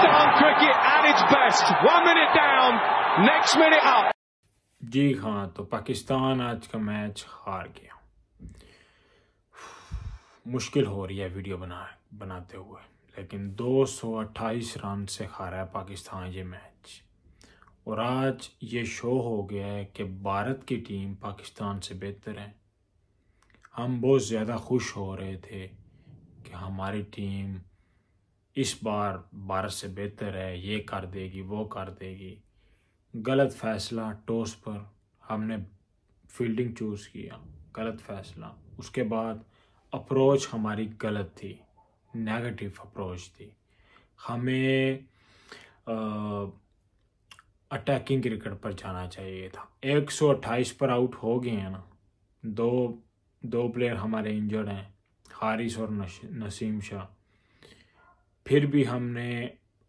Pakistan cricket at its best one minute down next minute up जी हाँ तो पाकिस्तान आज का मैच हार गया मुश्किल हो रही है वीडियो बना बनाते हुए लेकिन 228 रन से हारा है पाकिस्तान ये मैच और आज ये शो हो गया है कि भारत की टीम पाकिस्तान से बेहतर है हम बहुत ज़्यादा खुश हो रहे थे कि हमारी टीम इस बार भारत से बेहतर है ये कर देगी वो कर देगी गलत फैसला टॉस पर हमने फील्डिंग चूज़ किया गलत फैसला उसके बाद अप्रोच हमारी गलत थी नेगेटिव अप्रोच थी हमें अटैकिंग क्रिकेट पर जाना चाहिए था 128 पर आउट हो गए हैं ना दो दो प्लेयर हमारे इंजर्ड हैं हारिस और नसीम शाह फिर भी हमने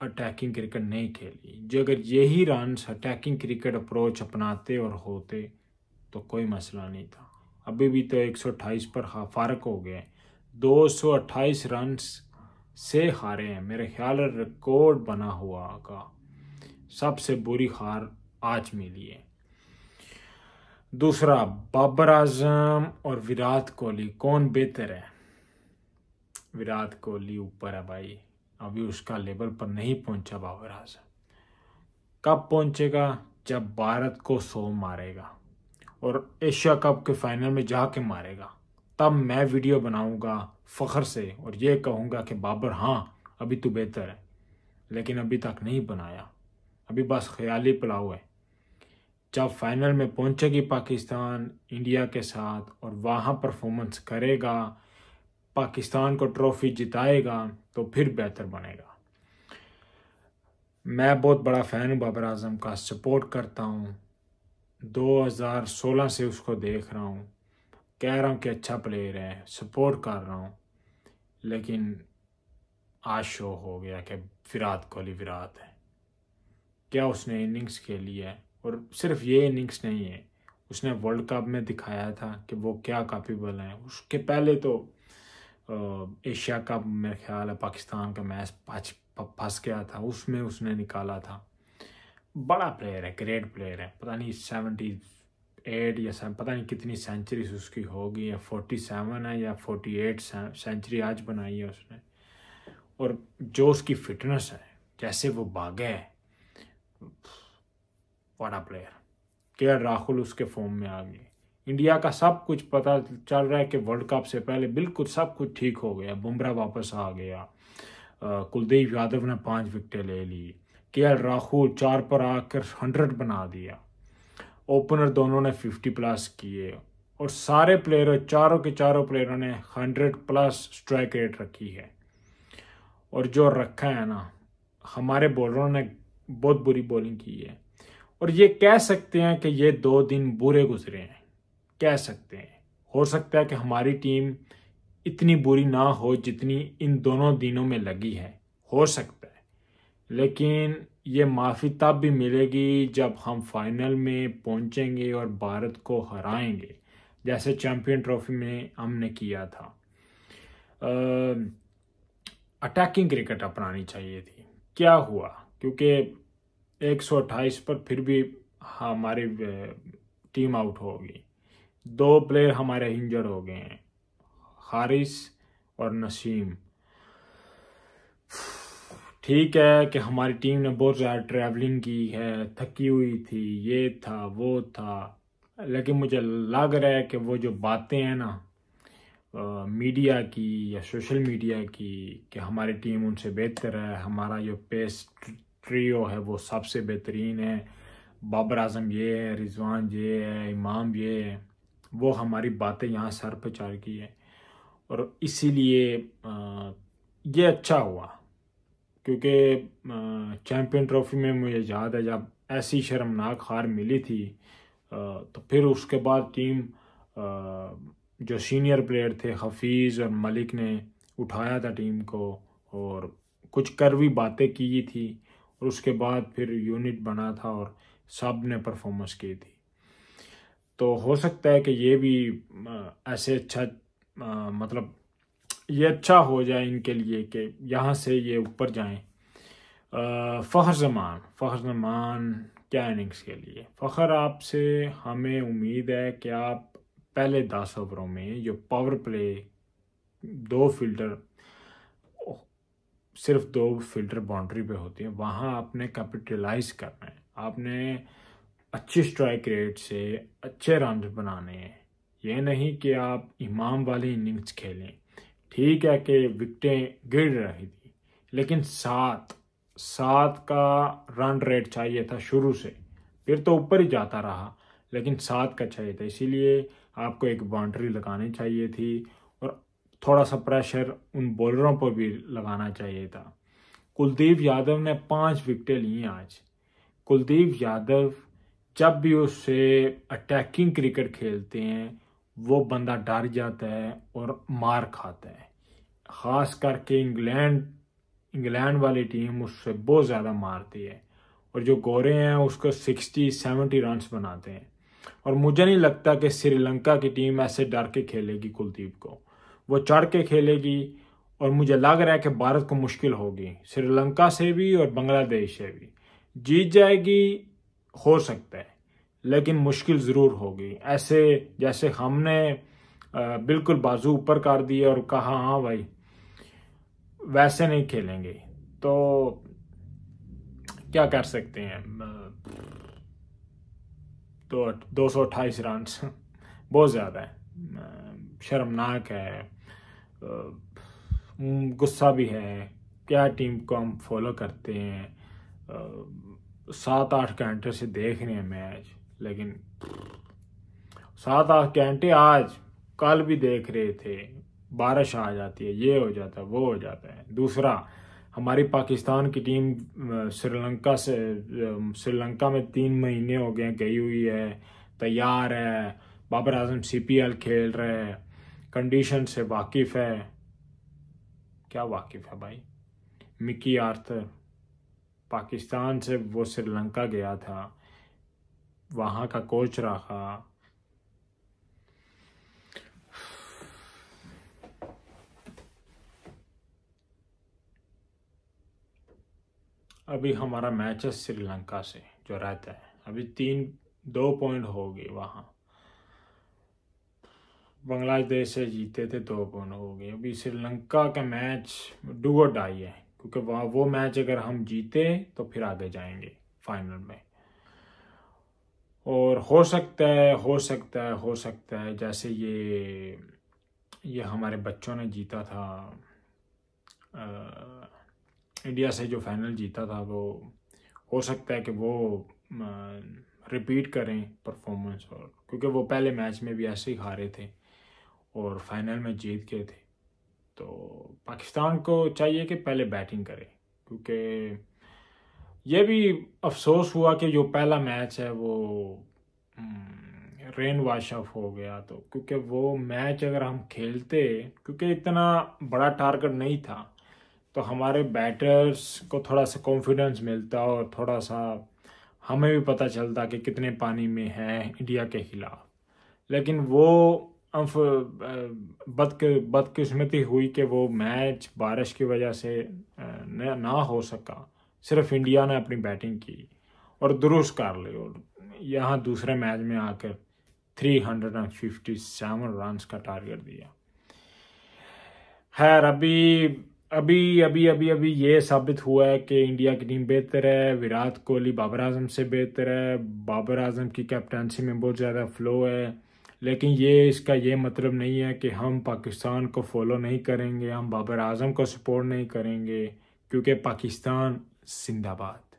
अटैकिंग क्रिकेट नहीं खेली जो अगर यही रन्स अटैकिंग क्रिकेट अप्रोच अपनाते और होते तो कोई मसला नहीं था अभी भी तो 128 पर फ़र्क हो गया है 228 रन्स से हारे हैं मेरे ख्याल है रिकॉर्ड बना हुआ का सबसे बुरी हार आज मिली है दूसरा बाबर आजम और विराट कोहली कौन बेहतर है विराट कोहली ऊपर है भाई अभी उसका लेवल पर नहीं पहुंचा बाबर आजम कब पहुंचेगा जब भारत को सो मारेगा और एशिया कप के फाइनल में जाके मारेगा तब मैं वीडियो बनाऊंगा फ़ख्र से और ये कहूंगा कि बाबर हाँ अभी तो बेहतर है लेकिन अभी तक नहीं बनाया अभी बस ख्याली पुलाव है जब फाइनल में पहुंचेगी पाकिस्तान इंडिया के साथ और वहाँ परफॉर्मेंस करेगा पाकिस्तान को ट्रॉफी जिताएगा तो फिर बेहतर बनेगा मैं बहुत बड़ा फ़ैन हूँ बाबर आजम का सपोर्ट करता हूँ 2016 से उसको देख रहा हूँ कह रहा हूँ कि अच्छा प्लेयर है सपोर्ट कर रहा हूँ लेकिन आज शो हो गया कि विराट कोहली विराट है क्या उसने इनिंग्स खेली है और सिर्फ ये इनिंग्स नहीं है उसने वर्ल्ड कप में दिखाया था कि वो क्या बल है उसके पहले तो एशिया कप मेरा ख्याल है पाकिस्तान का मैच फंस फंस गया था उसमें उसने निकाला था बड़ा प्लेयर है ग्रेट प्लेयर है पता नहीं सेवेंटी एट या सेवन पता नहीं कितनी सेंचुरीज उसकी होगी या फोर्टी सेवन है या फोर्टी एट सेंचुरी आज बनाई है उसने और जो उसकी फिटनेस है जैसे वो भागे है बड़ा प्लेयर के राहुल उसके फॉर्म में आ गई इंडिया का सब कुछ पता चल रहा है कि वर्ल्ड कप से पहले बिल्कुल सब कुछ ठीक हो गया बुमराह वापस आ गया कुलदीप यादव ने पांच विकटें ले ली के एल राहुल चार पर आकर हंड्रेड बना दिया ओपनर दोनों ने फिफ्टी प्लस किए और सारे प्लेयरों चारों के चारों प्लेयरों ने हंड्रेड प्लस स्ट्राइक रेट रखी है और जो रखा है ना हमारे बॉलरों ने बहुत बुरी बॉलिंग की है और ये कह सकते हैं कि ये दो दिन बुरे गुजरे हैं कह सकते हैं हो सकता है कि हमारी टीम इतनी बुरी ना हो जितनी इन दोनों दिनों में लगी है हो सकता है लेकिन ये माफ़ी तब भी मिलेगी जब हम फाइनल में पहुंचेंगे और भारत को हराएंगे जैसे चैम्पियन ट्रॉफी में हमने किया था अटैकिंग क्रिकेट अपनानी चाहिए थी क्या हुआ क्योंकि 128 पर फिर भी हमारी टीम आउट होगी दो प्लेयर हमारे इंजर हो गए हैं हारिस और नसीम ठीक है कि हमारी टीम ने बहुत ज़्यादा ट्रैवलिंग की है थकी हुई थी ये था वो था लेकिन मुझे लग रहा है कि वो जो बातें हैं ना आ, मीडिया की या सोशल मीडिया की कि हमारी टीम उनसे बेहतर है हमारा जो पेस ट्रियो है वो सबसे बेहतरीन है बाबर आजम ये है रिजवान ये है इमाम ये है वो हमारी बातें यहाँ सर पर चार की है और इसीलिए ये अच्छा हुआ क्योंकि चैम्पियन ट्रॉफी में मुझे याद है जब ऐसी शर्मनाक हार मिली थी तो फिर उसके बाद टीम जो सीनियर प्लेयर थे हफीज़ और मलिक ने उठाया था टीम को और कुछ कर भी बातें की थी और उसके बाद फिर यूनिट बना था और सब ने परफॉर्मेंस की थी तो हो सकता है कि ये भी ऐसे अच्छा मतलब ये अच्छा हो जाए इनके लिए कि यहाँ से ये ऊपर जाएं फ़खर जमान फ़खर जमान क्या इनिंग्स के लिए फ़खर आपसे हमें उम्मीद है कि आप पहले दस ओवरों में जो पावर प्ले दो फिल्टर सिर्फ दो फिल्टर बाउंड्री पे होती है वहाँ आपने कैपिटलाइज करना है आपने अच्छी स्ट्राइक रेट से अच्छे रन बनाने हैं ये नहीं कि आप इमाम वाली इनिंग्स खेलें ठीक है कि विकटें गिर रही थी लेकिन सात सात का रन रेट चाहिए था शुरू से फिर तो ऊपर ही जाता रहा लेकिन सात का चाहिए था इसीलिए आपको एक बाउंड्री लगानी चाहिए थी और थोड़ा सा प्रेशर उन बॉलरों पर भी लगाना चाहिए था कुलदीप यादव ने पांच विकटें ली आज कुलदीप यादव जब भी उससे अटैकिंग क्रिकेट खेलते हैं वो बंदा डर जाता है और मार खाता है ख़ास करके इंग्लैंड इंग्लैंड वाली टीम उससे बहुत ज़्यादा मारती है और जो गोरे हैं उसको सिक्सटी सेवेंटी रन्स बनाते हैं और मुझे नहीं लगता कि श्रीलंका की टीम ऐसे डर के खेलेगी कुलदीप को वो चढ़ के खेलेगी और मुझे लग रहा है कि भारत को मुश्किल होगी श्रीलंका से भी और बांग्लादेश से भी जीत जाएगी हो सकता है लेकिन मुश्किल ज़रूर होगी ऐसे जैसे हमने बिल्कुल बाजू ऊपर कर दिए और कहा हाँ भाई वैसे नहीं खेलेंगे तो क्या कर सकते हैं तो दो सौ अट्ठाईस रन बहुत ज़्यादा है शर्मनाक है गुस्सा भी है क्या टीम को हम फॉलो करते हैं सात आठ घंटे से देख रहे हैं मैच लेकिन सात आठ घंटे आज कल भी देख रहे थे बारिश आ जाती है ये हो जाता है वो हो जाता है दूसरा हमारी पाकिस्तान की टीम श्रीलंका से श्रीलंका में तीन महीने हो गए गई हुई है तैयार है Babar Azam C P L खेल रहे हैं कंडीशन से वाकिफ़ है क्या वाकिफ़ है भाई मिकी आर्थर पाकिस्तान से वो श्रीलंका गया था वहाँ का कोच रहा अभी हमारा मैच है श्रीलंका से जो रहता है अभी तीन दो पॉइंट हो गए वहाँ बांग्लादेश से जीते थे दो पॉइंट हो गए अभी श्रीलंका का मैच डू डाई है क्योंकि वहाँ वो मैच अगर हम जीते तो फिर आगे जाएंगे फाइनल में और हो सकता है हो सकता है हो सकता है जैसे ये ये हमारे बच्चों ने जीता था आ, इंडिया से जो फाइनल जीता था वो हो सकता है कि वो आ, रिपीट करें परफॉर्मेंस और क्योंकि वो पहले मैच में भी ऐसे ही हारे थे और फाइनल में जीत गए थे तो पाकिस्तान को चाहिए कि पहले बैटिंग करे क्योंकि ये भी अफसोस हुआ कि जो पहला मैच है वो हम्म, रेन वाश ऑफ हो गया तो क्योंकि वो मैच अगर हम खेलते क्योंकि इतना बड़ा टारगेट नहीं था तो हमारे बैटर्स को थोड़ा सा कॉन्फिडेंस मिलता और थोड़ा सा हमें भी पता चलता कि कितने पानी में है इंडिया के खिलाफ लेकिन वो बदक बदकिस्मती हुई कि वो मैच बारिश की वजह से ना हो सका सिर्फ इंडिया ने अपनी बैटिंग की और दुरुस्त कर ली और यहाँ दूसरे मैच में आकर 357 रन का टारगेट दिया खैर अभी अभी अभी अभी अभी ये साबित हुआ है कि इंडिया की टीम बेहतर है विराट कोहली बाबर आजम से बेहतर है बाबर आजम की कैप्टनसी में बहुत ज़्यादा फ्लो है लेकिन ये इसका ये मतलब नहीं है कि हम पाकिस्तान को फॉलो नहीं करेंगे हम बाबर आजम को सपोर्ट नहीं करेंगे क्योंकि पाकिस्तान जिंदाबाद